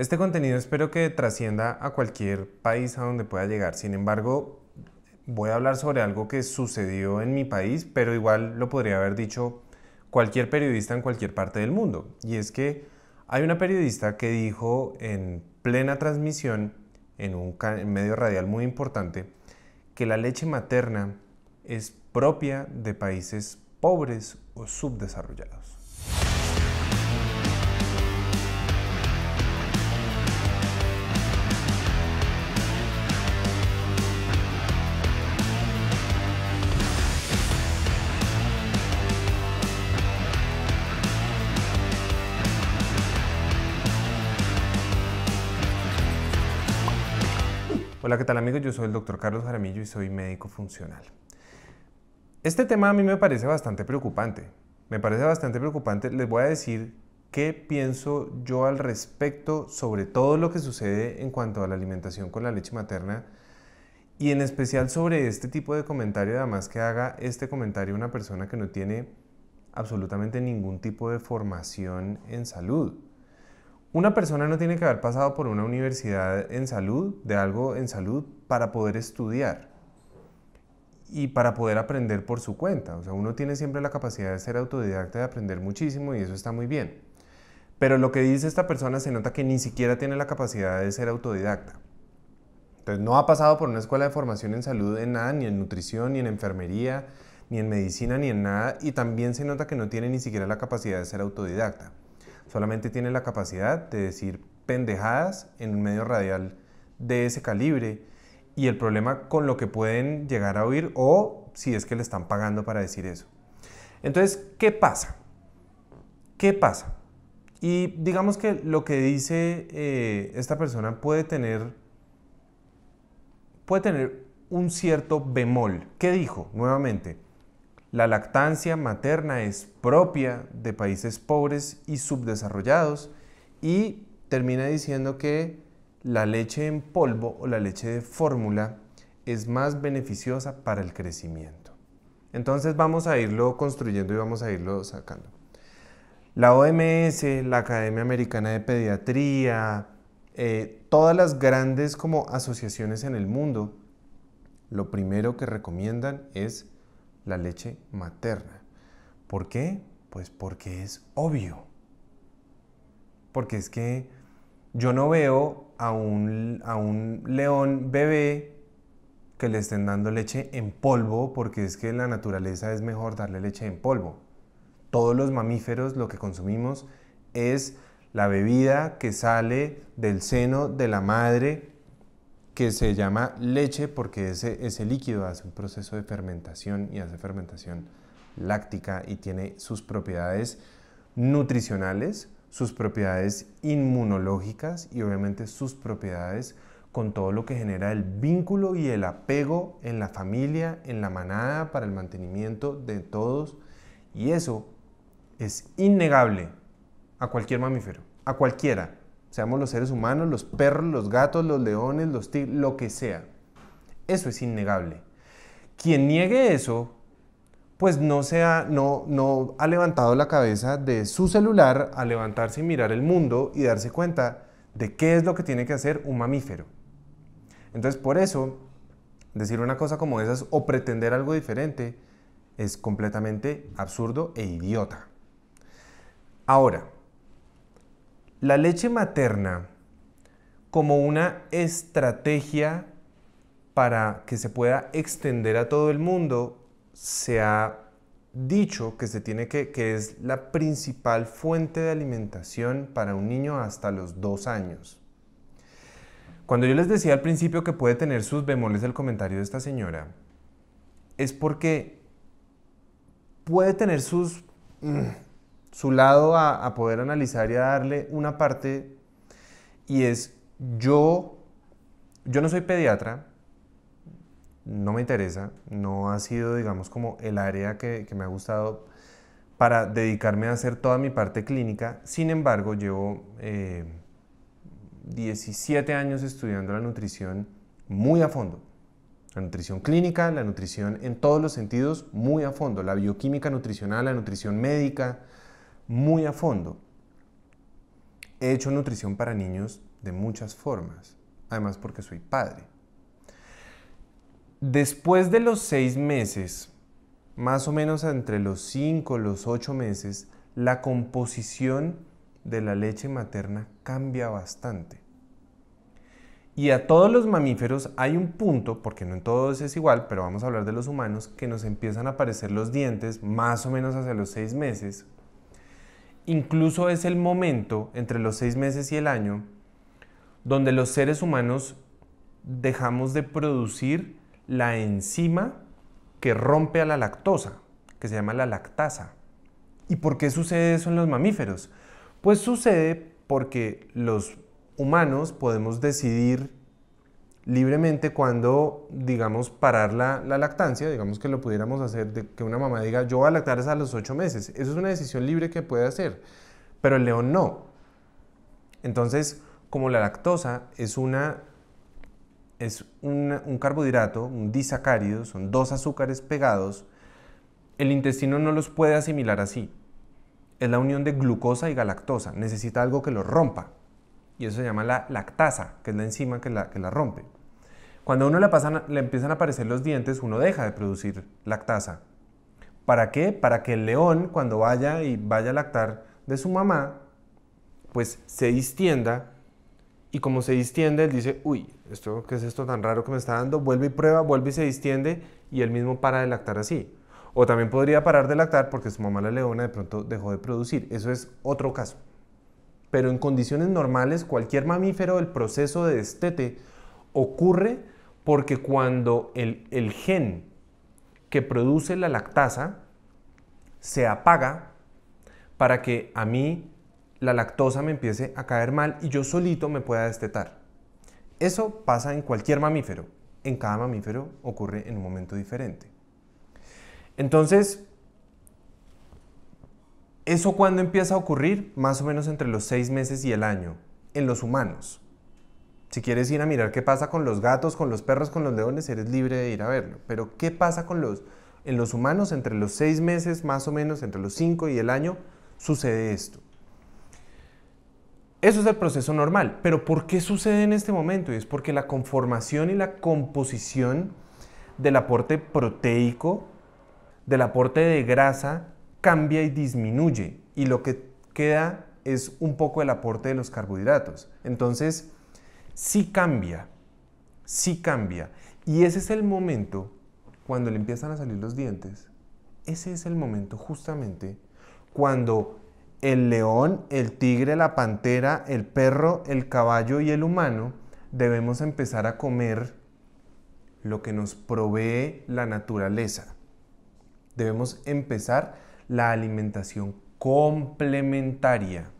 Este contenido espero que trascienda a cualquier país a donde pueda llegar. Sin embargo, voy a hablar sobre algo que sucedió en mi país, pero igual lo podría haber dicho cualquier periodista en cualquier parte del mundo. Y es que hay una periodista que dijo en plena transmisión, en un medio radial muy importante, que la leche materna es propia de países pobres o subdesarrollados. Hola, ¿qué tal amigos? Yo soy el doctor Carlos Jaramillo y soy médico funcional. Este tema a mí me parece bastante preocupante. Me parece bastante preocupante. Les voy a decir qué pienso yo al respecto sobre todo lo que sucede en cuanto a la alimentación con la leche materna y en especial sobre este tipo de comentario, además que haga este comentario una persona que no tiene absolutamente ningún tipo de formación en salud. Una persona no tiene que haber pasado por una universidad en salud, de algo en salud, para poder estudiar y para poder aprender por su cuenta. O sea, uno tiene siempre la capacidad de ser autodidacta, de aprender muchísimo y eso está muy bien. Pero lo que dice esta persona se nota que ni siquiera tiene la capacidad de ser autodidacta. Entonces, no ha pasado por una escuela de formación en salud en nada, ni en nutrición, ni en enfermería, ni en medicina, ni en nada, y también se nota que no tiene ni siquiera la capacidad de ser autodidacta solamente tiene la capacidad de decir pendejadas en un medio radial de ese calibre y el problema con lo que pueden llegar a oír o si es que le están pagando para decir eso. Entonces, ¿qué pasa? ¿Qué pasa? Y digamos que lo que dice eh, esta persona puede tener, puede tener un cierto bemol. ¿Qué dijo? Nuevamente, la lactancia materna es propia de países pobres y subdesarrollados y termina diciendo que la leche en polvo o la leche de fórmula es más beneficiosa para el crecimiento. Entonces vamos a irlo construyendo y vamos a irlo sacando. La OMS, la Academia Americana de Pediatría, eh, todas las grandes como asociaciones en el mundo, lo primero que recomiendan es la leche materna. ¿Por qué? Pues porque es obvio. Porque es que yo no veo a un, león bebé que le estén dando leche en polvo, porque es que la naturaleza es mejor darle leche en polvo. Todos los mamíferos lo que consumimos es la bebida que sale del seno de la madre que se llama leche porque ese, líquido hace un proceso de fermentación y hace fermentación láctica y tiene sus propiedades nutricionales, sus propiedades inmunológicas y obviamente sus propiedades con todo lo que genera el vínculo y el apego en la familia, en la manada, para el mantenimiento de todos. Y eso es innegable a cualquier mamífero, a cualquiera seamos los seres humanos, los perros, los gatos, los leones, los tigres, lo que sea. Eso es innegable. Quien niegue eso, pues no, sea, no, no ha levantado la cabeza de su celular a levantarse y mirar el mundo y darse cuenta de qué es lo que tiene que hacer un mamífero. Entonces, por eso, decir una cosa como esas o pretender algo diferente es completamente absurdo e idiota. Ahora, la leche materna como una estrategia para que se pueda extender a todo el mundo se ha dicho que se tiene que, que es la principal fuente de alimentación para un niño hasta los dos años. Cuando yo les decía al principio que puede tener sus bemoles el comentario de esta señora, es porque puede tener sus mm, su lado a, poder analizar y a darle una parte, y es yo, yo no soy pediatra, no me interesa, no ha sido, digamos, como el área que, me ha gustado para dedicarme a hacer toda mi parte clínica. Sin embargo, llevo 17 eh, años estudiando la nutrición muy a fondo. La nutrición clínica, la nutrición en todos los sentidos, muy a fondo. La bioquímica nutricional, la nutrición médica, muy a fondo. He hecho nutrición para niños de muchas formas, además porque soy padre. Después de los seis meses, más o menos entre los cinco, los ocho meses, la composición de la leche materna cambia bastante. Y a todos los mamíferos hay un punto, porque no en todos es igual, pero vamos a hablar de los humanos, que nos empiezan a aparecer los dientes más o menos hacia los seis meses, incluso es el momento entre los seis meses y el año donde los seres humanos dejamos de producir la enzima que rompe a la lactosa, que se llama la lactasa. ¿Y por qué sucede eso en los mamíferos? Pues sucede porque los humanos podemos decidir libremente cuando, digamos, parar la, lactancia, digamos que lo pudiéramos hacer, de que una mamá diga, yo voy a lactar hasta los ocho meses. Eso es una decisión libre que puede hacer, pero el león no. Entonces, como la lactosa es una es un carbohidrato, un disacárido, son dos azúcares pegados, el intestino no los puede asimilar así. Es la unión de glucosa y galactosa, necesita algo que los rompa y eso se llama la lactasa, que es la enzima que la, que la rompe. Cuando a uno le, pasan, le empiezan a aparecer los dientes, uno deja de producir lactasa. ¿Para qué? Para que el león, cuando vaya y vaya a lactar de su mamá, pues se distienda y como se distiende, él dice, uy, esto, ¿qué es esto tan raro que me está dando? Vuelve y prueba, vuelve y se distiende y él mismo para de lactar así. O también podría parar de lactar porque su mamá la leona de pronto dejó de producir. Eso es otro caso pero en condiciones normales cualquier mamífero el proceso de destete ocurre porque cuando el, gen que produce la lactasa se apaga para que a mí la lactosa me empiece a caer mal y yo solito me pueda destetar. Eso pasa en cualquier mamífero. En cada mamífero ocurre en un momento diferente. Entonces, ¿Eso cuando empieza a ocurrir? Más o menos entre los seis meses y el año, en los humanos. Si quieres ir a mirar qué pasa con los gatos, con los perros, con los leones, eres libre de ir a verlo. Pero ¿qué pasa con los, en los humanos entre los seis meses, más o menos entre los cinco y el año? Sucede esto. Eso es el proceso normal, pero ¿por qué sucede en este momento? es porque la conformación y la composición del aporte proteico, del aporte de grasa cambia y disminuye y lo que queda es un poco el aporte de los carbohidratos. Entonces, sí cambia, sí cambia. Y ese es el momento cuando le empiezan a salir los dientes. Ese es el momento justamente cuando el león, el tigre, la pantera, el perro, el caballo y el humano debemos empezar a comer lo que nos provee la naturaleza. Debemos empezar la alimentación complementaria.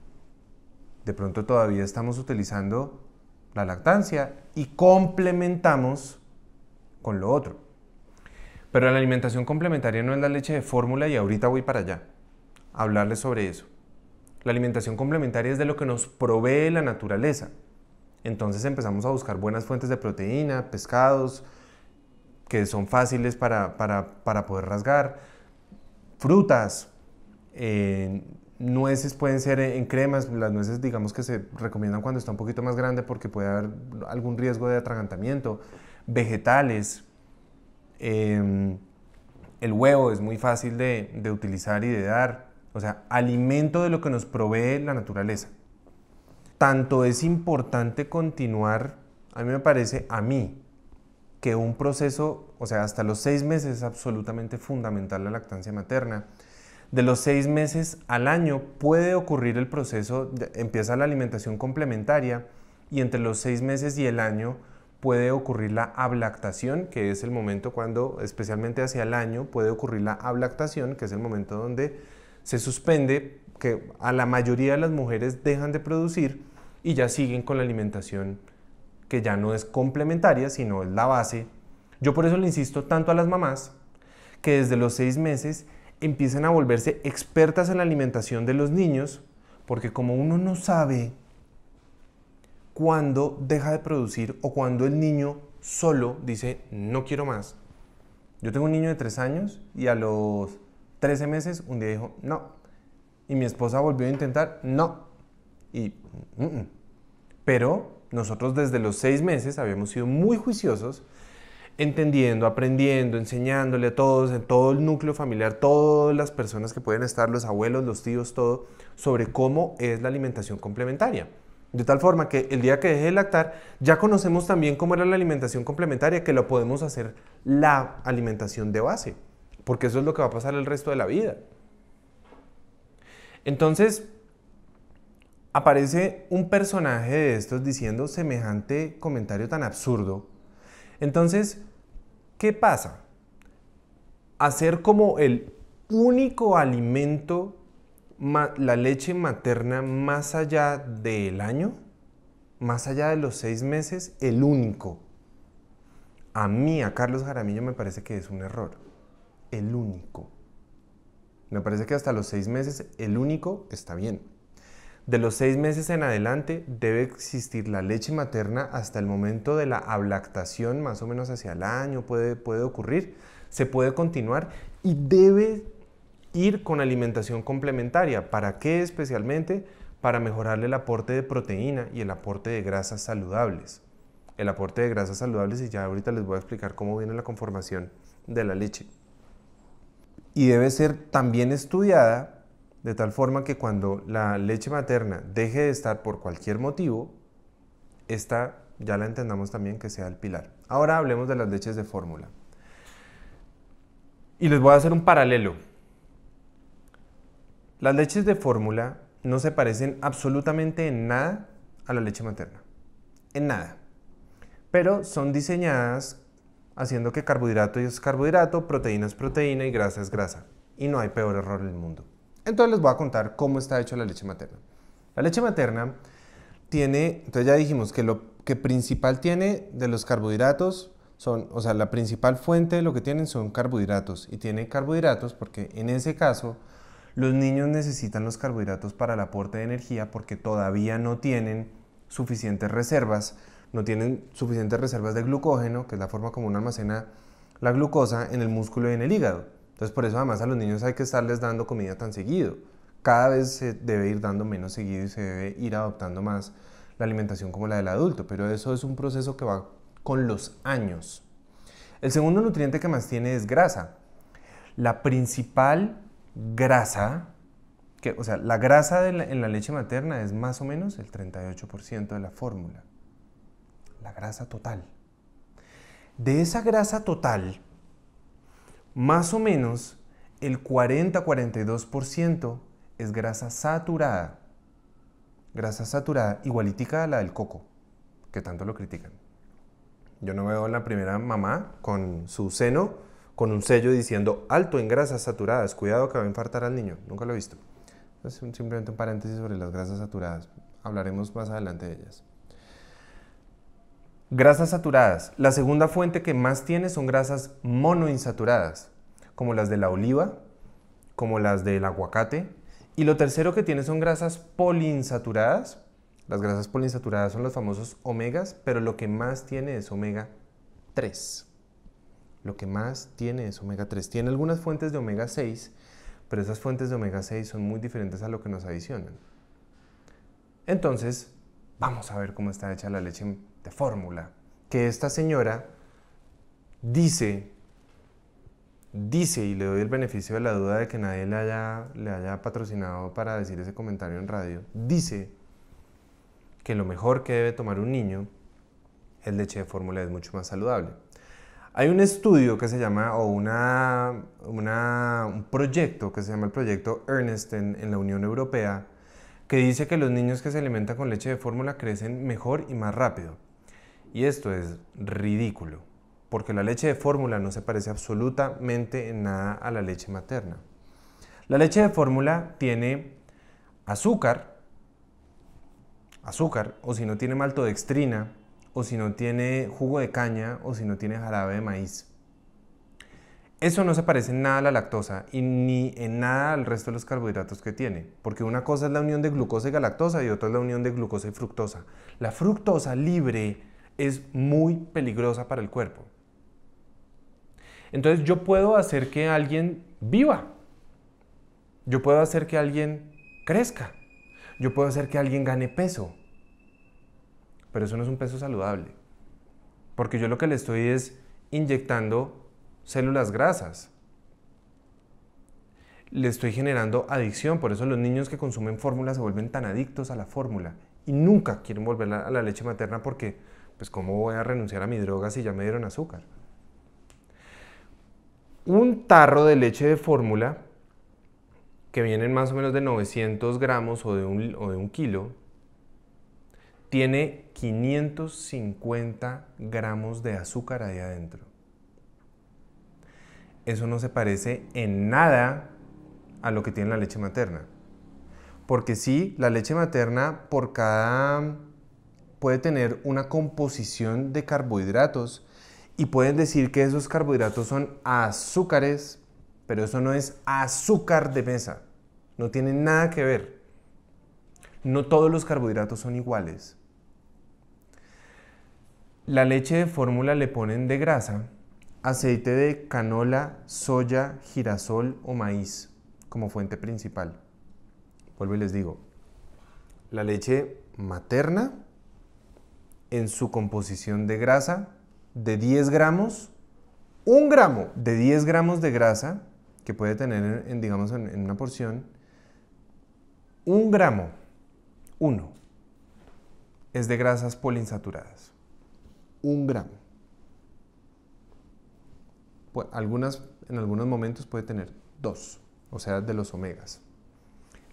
De pronto todavía estamos utilizando la lactancia y complementamos con lo otro. Pero la alimentación complementaria no es la leche de fórmula y ahorita voy para allá. A hablarles sobre eso. La alimentación complementaria es de lo que nos provee la naturaleza. Entonces empezamos a buscar buenas fuentes de proteína, pescados, que son fáciles para, para poder rasgar frutas, eh, nueces pueden ser en cremas, las nueces digamos que se recomiendan cuando está un poquito más grande porque puede haber algún riesgo de atragantamiento, vegetales, em, el huevo es muy fácil de, de utilizar y de dar, o sea, alimento de lo que nos provee la naturaleza. Tanto es importante continuar, a mí me parece, a mí, que un proceso o sea, hasta los seis meses es absolutamente fundamental la lactancia materna. De los seis meses al año puede ocurrir el proceso, empieza la alimentación complementaria y entre los seis meses y el año puede ocurrir la ablactación, que es el momento cuando, especialmente hacia el año, puede ocurrir la ablactación, que es el momento donde se suspende, que a la mayoría de las mujeres dejan de producir y ya siguen con la alimentación que ya no es complementaria, sino es la base yo por eso le insisto tanto a las mamás que desde los seis meses empiecen a volverse expertas en la alimentación de los niños, porque como uno no sabe cuándo deja de producir o cuándo el niño solo dice, no quiero más. Yo tengo un niño de tres años y a los trece meses un día dijo, no. Y mi esposa volvió a intentar, no. Y, mm, mm. pero nosotros desde los seis meses habíamos sido muy juiciosos entendiendo, aprendiendo, enseñándole a todos, en todo el núcleo familiar, todas las personas que pueden estar, los abuelos, los tíos, todo, sobre cómo es la alimentación complementaria. De tal forma que el día que deje de lactar, ya conocemos también cómo era la alimentación complementaria, que lo podemos hacer la alimentación de base, porque eso es lo que va a pasar el resto de la vida. Entonces, aparece un personaje de estos diciendo semejante comentario tan absurdo. Entonces, ¿Qué pasa? Hacer como el único alimento la leche materna más allá del año, más allá de los seis meses, el único. A mí, a Carlos Jaramillo, me parece que es un error. El único. Me parece que hasta los seis meses, el único está bien. De los seis meses en adelante debe existir la leche materna hasta el momento de la ablactación, más o menos hacia el año, puede, puede ocurrir, se puede continuar y debe ir con alimentación complementaria. ¿Para qué especialmente? Para mejorarle el aporte de proteína y el aporte de grasas saludables. El aporte de grasas saludables y ya ahorita les voy a explicar cómo viene la conformación de la leche. Y debe ser también estudiada de tal forma que cuando la leche materna deje de estar por cualquier motivo, esta ya la entendamos también que sea el pilar. Ahora hablemos de las leches de fórmula. Y les voy a hacer un paralelo. Las leches de fórmula no se parecen absolutamente en nada a la leche materna. En nada. Pero son diseñadas haciendo que carbohidrato es carbohidrato, proteína es proteína y grasa es grasa. Y no hay peor error en el mundo. Entonces les voy a contar cómo está hecho la leche materna. La leche materna tiene, entonces ya dijimos que lo que principal tiene de los carbohidratos son, o sea, la principal fuente de lo que tienen son carbohidratos. Y tiene carbohidratos porque en ese caso los niños necesitan los carbohidratos para el aporte de energía porque todavía no tienen suficientes reservas, no tienen suficientes reservas de glucógeno, que es la forma como uno almacena la glucosa en el músculo y en el hígado. Entonces por eso además a los niños hay que estarles dando comida tan seguido. Cada vez se debe ir dando menos seguido y se debe ir adoptando más la alimentación como la del adulto, pero eso es un proceso que va con los años. El segundo nutriente que más tiene es grasa. La principal grasa, o sea, la grasa en la leche materna es más o menos el 38% de la fórmula. La grasa total. De esa grasa total, más o menos el 40-42% es grasa saturada. Grasa saturada igualitica a la del coco, que tanto lo critican. Yo no veo a la primera mamá con su seno, con un sello diciendo alto en grasas saturadas, cuidado que va a infartar al niño. Nunca lo he visto. Es simplemente un paréntesis sobre las grasas saturadas. Hablaremos más adelante de ellas. Grasas saturadas. La segunda fuente que más tiene son grasas monoinsaturadas, como las de la oliva, como las del aguacate. Y lo tercero que tiene son grasas poliinsaturadas. Las grasas poliinsaturadas son los famosos omegas, pero lo que más tiene es omega 3. Lo que más tiene es omega 3. Tiene algunas fuentes de omega 6, pero esas fuentes de omega 6 son muy diferentes a lo que nos adicionan. Entonces, vamos a ver cómo está hecha la leche de fórmula que esta señora dice, dice, y le doy el beneficio de la duda de que nadie le haya, patrocinado para decir ese comentario en radio, dice que lo mejor que debe tomar un niño es leche de fórmula, es mucho más saludable. Hay un estudio que se llama, o una, un proyecto que se llama el proyecto Ernest en la Unión Europea, que dice que los niños que se alimentan con leche de fórmula crecen mejor y más rápido. Y esto es ridículo, porque la leche de fórmula no se parece absolutamente en nada a la leche materna. La leche de fórmula tiene azúcar, azúcar, o si no tiene maltodextrina, o si no tiene jugo de caña, o si no tiene jarabe de maíz. Eso no se parece en nada a la lactosa y ni en nada al resto de los carbohidratos que tiene, porque una cosa es la unión de glucosa y galactosa y otra es la unión de glucosa y fructosa. La fructosa libre es muy peligrosa para el cuerpo. Entonces yo puedo hacer que alguien viva, yo puedo hacer que alguien crezca, yo puedo hacer que alguien gane peso, pero eso no es un peso saludable, porque yo lo que le estoy es inyectando células grasas, le estoy generando adicción, por eso los niños que consumen fórmulas se vuelven tan adictos a la fórmula y nunca quieren volver a la leche materna porque pues ¿cómo voy a renunciar a mi droga si ya me dieron azúcar? Un tarro de leche de fórmula, que vienen más o menos de 900 gramos o de un, o de un kilo, tiene 550 gramos de azúcar ahí adentro. Eso no se parece en nada a lo que tiene la leche materna. Porque sí, la leche materna por cada puede tener una composición de carbohidratos y pueden decir que esos carbohidratos son azúcares, pero eso no es azúcar de mesa. No tiene nada que ver. No todos los carbohidratos son iguales. La leche de fórmula le ponen de grasa, aceite de canola, soya, girasol o maíz como fuente principal. Vuelvo y les digo, la leche materna en su composición de grasa de 10 gramos, un gramo de 10 gramos de grasa que puede tener, en, digamos, en, una porción, un gramo, uno, es de grasas poliinsaturadas. Un gramo. Algunas, en algunos momentos puede tener dos, o sea, de los omegas.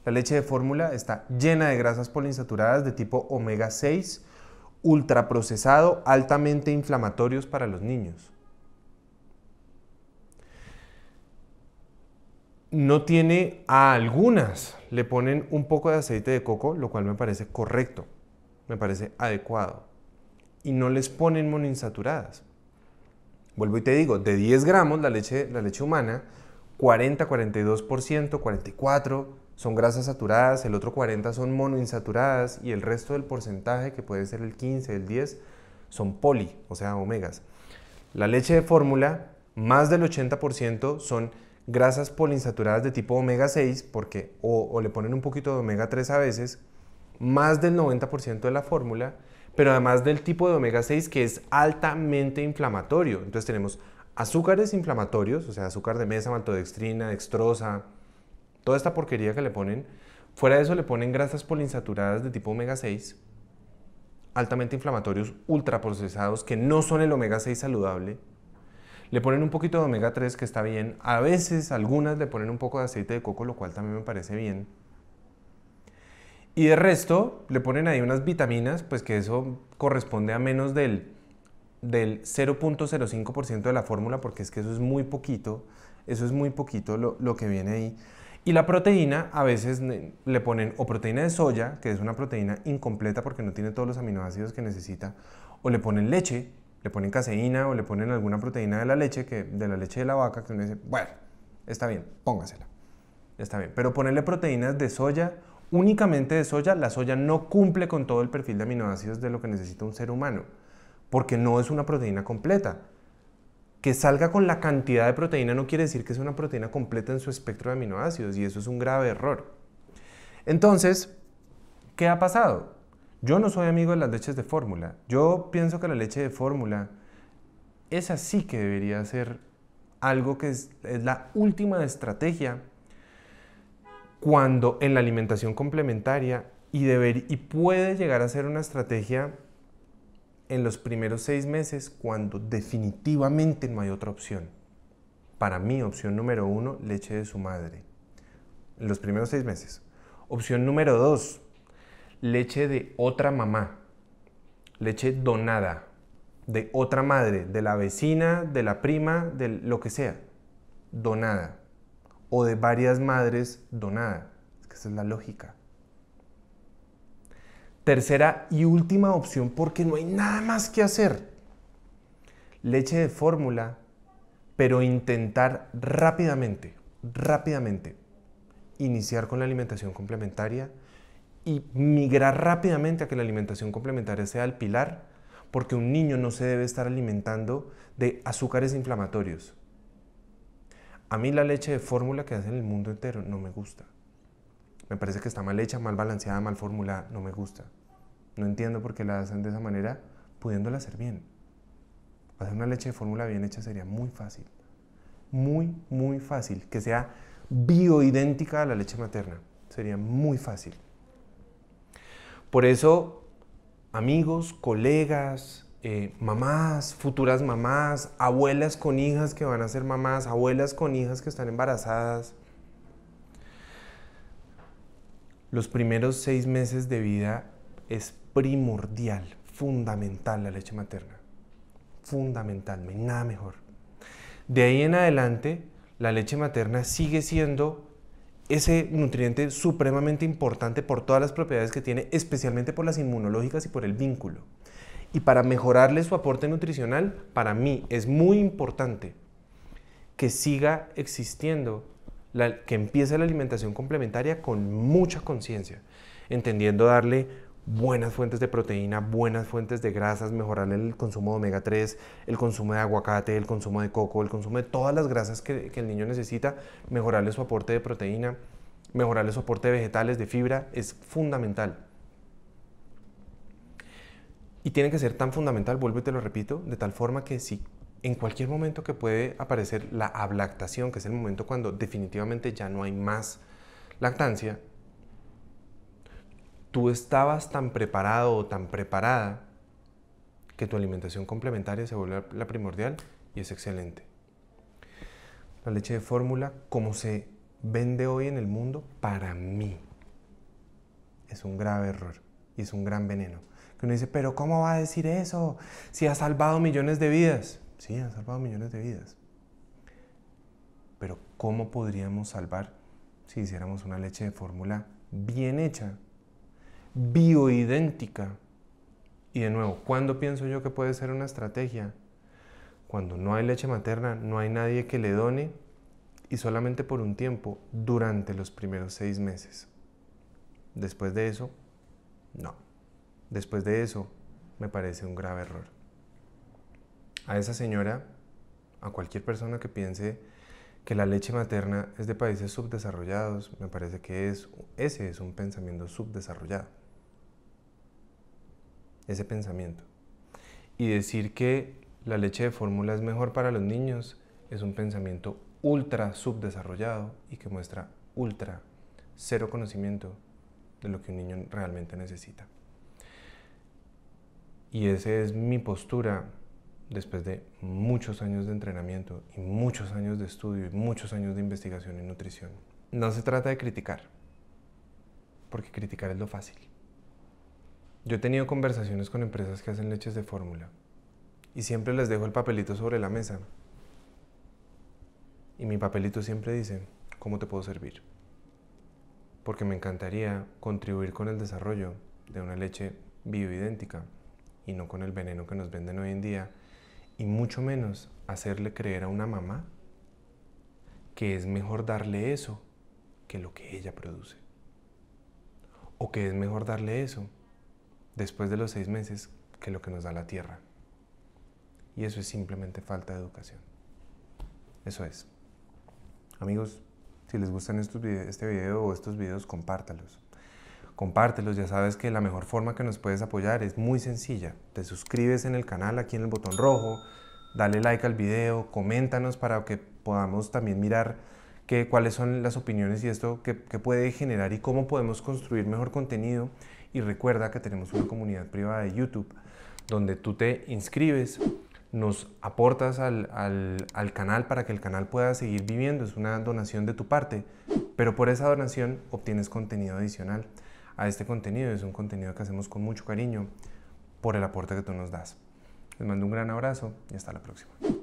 La leche de fórmula está llena de grasas poliinsaturadas de tipo omega 6 ultraprocesado altamente inflamatorios para los niños. No tiene, a algunas le ponen un poco de aceite de coco, lo cual me parece correcto, me parece adecuado. Y no les ponen monoinsaturadas. Vuelvo y te digo, de 10 gramos la leche, la leche humana, 40, 42%, 44%, son grasas saturadas, el otro 40 son monoinsaturadas y el resto del porcentaje, que puede ser el 15, el 10, son poli, o sea, omegas. La leche de fórmula, más del 80% son grasas poliinsaturadas de tipo omega 6, porque o, o, le ponen un poquito de omega 3 a veces, más del 90% de la fórmula, pero además del tipo de omega 6 que es altamente inflamatorio. Entonces tenemos azúcares inflamatorios, o sea, azúcar de mesa, maltodextrina, dextrosa, toda esta porquería que le ponen. Fuera de eso le ponen grasas poliinsaturadas de tipo omega 6, altamente inflamatorios, ultraprocesados, que no son el omega 6 saludable. Le ponen un poquito de omega 3 que está bien. A veces, algunas le ponen un poco de aceite de coco, lo cual también me parece bien. Y de resto, le ponen ahí unas vitaminas, pues que eso corresponde a menos del, 0.05% de la fórmula, porque es que eso es muy poquito. Eso es muy poquito lo que viene ahí. Y la proteína a veces le ponen o proteína de soya, que es una proteína incompleta porque no tiene todos los aminoácidos que necesita, o le ponen leche, le ponen caseína o le ponen alguna proteína de la leche, que, de la leche de la vaca, que uno dice, bueno, está bien, póngasela. Está bien, pero ponerle proteínas de soya, únicamente de soya, la soya no cumple con todo el perfil de aminoácidos de lo que necesita un ser humano, porque no es una proteína completa que salga con la cantidad de proteína no quiere decir que sea una proteína completa en su espectro de aminoácidos y eso es un grave error. Entonces, ¿qué ha pasado? Yo no soy amigo de las leches de fórmula. Yo pienso que la leche de fórmula es así que debería ser algo que es, la última estrategia cuando en la alimentación complementaria y, deber, y puede llegar a ser una estrategia en los primeros seis meses cuando definitivamente no hay otra opción. Para mí, opción número uno, leche de su madre. En los primeros seis meses. Opción número dos, leche de otra mamá. Leche donada. De otra madre, de la vecina, de la prima, de lo que sea. Donada. O de varias madres donada. Es que esa es la lógica. Tercera y última opción porque no hay nada más que hacer. Leche de fórmula, pero intentar rápidamente, rápidamente, iniciar con la alimentación complementaria y migrar rápidamente a que la alimentación complementaria sea el pilar, porque un niño no se debe estar alimentando de azúcares inflamatorios. A mí la leche de fórmula que hacen en el mundo entero no me gusta. Me parece que está mal hecha, mal balanceada, mal formulada. No me gusta. No entiendo por qué la hacen de esa manera, pudiéndola hacer bien. Hacer una leche de fórmula bien hecha sería muy fácil. Muy, muy fácil. Que sea bioidéntica a la leche materna. Sería muy fácil. Por eso, amigos, colegas, eh, mamás, futuras mamás, abuelas con hijas que van a ser mamás, abuelas con hijas que están embarazadas, los primeros seis meses de vida es primordial, fundamental la leche materna. Fundamental, nada mejor. De ahí en adelante, la leche materna sigue siendo ese nutriente supremamente importante por todas las propiedades que tiene, especialmente por las inmunológicas y por el vínculo. Y para mejorarle su aporte nutricional, para mí es muy importante que siga existiendo que empiece la alimentación complementaria con mucha conciencia, entendiendo darle buenas fuentes de proteína, buenas fuentes de grasas, mejorar el consumo de omega 3, el consumo de aguacate, el consumo de coco, el consumo de todas las grasas que, que el niño necesita, mejorarle su aporte de proteína, mejorarle su aporte de vegetales, de fibra, es fundamental. Y tiene que ser tan fundamental, vuelvo y te lo repito, de tal forma que si en cualquier momento que puede aparecer la ablactación, que es el momento cuando definitivamente ya no hay más lactancia, tú estabas tan preparado o tan preparada que tu alimentación complementaria se volvió la primordial y es excelente. La leche de fórmula, como se vende hoy en el mundo, para mí es un grave error y es un gran veneno. Que uno dice, pero ¿cómo va a decir eso si ha salvado millones de vidas? Sí, han salvado millones de vidas. Pero ¿cómo podríamos salvar si hiciéramos una leche de fórmula bien hecha, bioidéntica? Y de nuevo, ¿cuándo pienso yo que puede ser una estrategia? Cuando no hay leche materna, no hay nadie que le done y solamente por un tiempo, durante los primeros seis meses. Después de eso, no. Después de eso, me parece un grave error a esa señora, a cualquier persona que piense que la leche materna es de países subdesarrollados, me parece que es, ese es un pensamiento subdesarrollado. Ese pensamiento. Y decir que la leche de fórmula es mejor para los niños es un pensamiento ultra subdesarrollado y que muestra ultra cero conocimiento de lo que un niño realmente necesita. Y esa es mi postura después de muchos años de entrenamiento y muchos años de estudio y muchos años de investigación en nutrición. No se trata de criticar, porque criticar es lo fácil. Yo he tenido conversaciones con empresas que hacen leches de fórmula y siempre les dejo el papelito sobre la mesa. Y mi papelito siempre dice, ¿cómo te puedo servir? Porque me encantaría contribuir con el desarrollo de una leche bioidéntica y no con el veneno que nos venden hoy en día y mucho menos hacerle creer a una mamá que es mejor darle eso que lo que ella produce. O que es mejor darle eso después de los seis meses que lo que nos da la tierra. Y eso es simplemente falta de educación. Eso es. Amigos, si les gustan este video o estos videos, compártalos compártelos. Ya sabes que la mejor forma que nos puedes apoyar es muy sencilla. Te suscribes en el canal aquí en el botón rojo, dale like al video, coméntanos para que podamos también mirar que, cuáles son las opiniones y esto que, puede generar y cómo podemos construir mejor contenido. Y recuerda que tenemos una comunidad privada de YouTube donde tú te inscribes, nos aportas al, canal para que el canal pueda seguir viviendo. Es una donación de tu parte, pero por esa donación obtienes contenido adicional a este contenido. Es un contenido que hacemos con mucho cariño por el aporte que tú nos das. Les mando un gran abrazo y hasta la próxima.